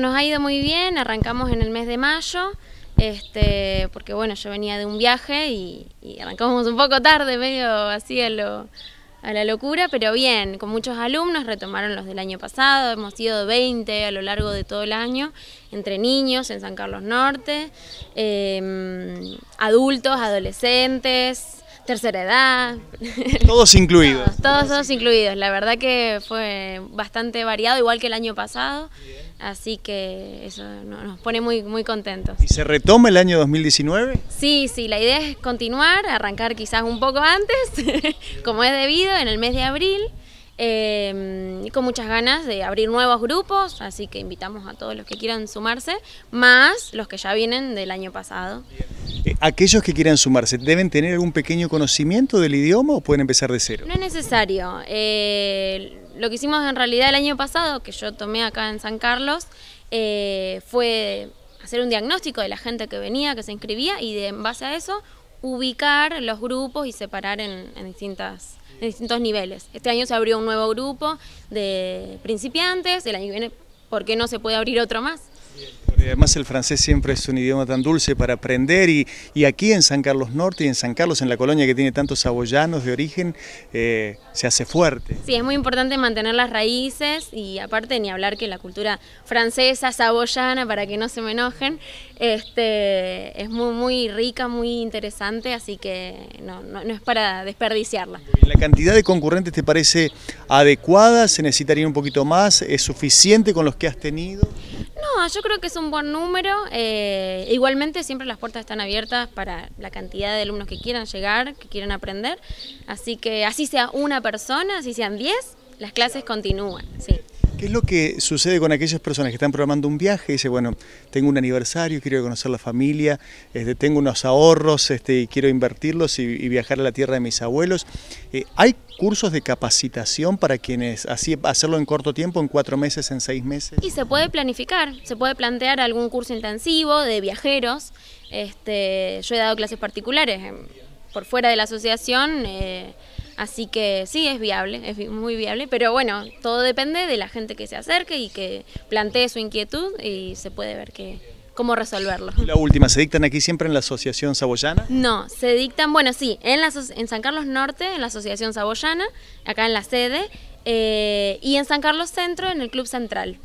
nos ha ido muy bien, arrancamos en el mes de mayo, este, porque bueno, yo venía de un viaje y, arrancamos un poco tarde, medio así a, lo, a la locura, pero bien, con muchos alumnos, retomaron los del año pasado, hemos sido 20 a lo largo de todo el año, entre niños en San Carlos Norte, em, adultos, adolescentes, tercera edad. Todos incluidos. todos, todos, incluidos. La verdad que fue bastante variado, igual que el año pasado. Así que eso nos pone muy, muy contentos. ¿Y se retoma el año 2019? Sí, sí, la idea es continuar, arrancar quizás un poco antes, como es debido, en el mes de abril y em, con muchas ganas de abrir nuevos grupos, así que invitamos a todos los que quieran sumarse, más los que ya vienen del año pasado. Eh, aquellos que quieran sumarse, ¿deben tener algún pequeño conocimiento del idioma o pueden empezar de cero? No es necesario. Eh, lo que hicimos en realidad el año pasado, que yo tomé acá en San Carlos, eh, fue hacer un diagnóstico de la gente que venía, que se inscribía y de, en base a eso ubicar los grupos y separar en, distintas en distintos niveles. Este año se abrió un nuevo grupo de principiantes, el año que viene, ¿por qué no se puede abrir otro más? Eh, además el francés siempre es un idioma tan dulce para aprender y, aquí en San Carlos Norte y en San Carlos, en la colonia que tiene tantos saboyanos de origen, eh, se hace fuerte. Sí, es muy importante mantener las raíces y aparte ni hablar que la cultura francesa, saboyana, para que no se me enojen, este, es muy, muy rica, muy interesante, así que no es para desperdiciarla. ¿La cantidad de concurrentes te parece adecuada? ¿Se necesitaría un poquito más? ¿Es suficiente con los que has tenido? yo creo que es un buen número. Eh, igualmente siempre las puertas están abiertas para la cantidad de alumnos que quieran llegar, que quieran aprender. Así que así sea una persona, así sean 10, las clases continúan. Sí. ¿Qué es lo que sucede con aquellas personas que están programando un viaje y bueno, tengo un aniversario, quiero conocer la familia, este, tengo unos ahorros este, y quiero invertirlos y, viajar a la tierra de mis abuelos? Eh, ¿Hay cursos de capacitación para quienes así hacerlo en corto tiempo, en cuatro meses, en seis meses? Y se puede planificar, se puede plantear algún curso intensivo de viajeros. Este, yo he dado clases particulares em, por fuera de la asociación. Eh, Así que sí, es viable, es muy viable, pero bueno, todo depende de la gente que se acerque y que plantee su inquietud y se puede ver que, cómo resolverlo. la última, ¿se dictan aquí siempre en la Asociación Saboyana? No, se dictan, bueno, sí, en, la, en San Carlos Norte, en la Asociación Saboyana, acá en la sede, eh, y en San Carlos Centro, en el Club Central.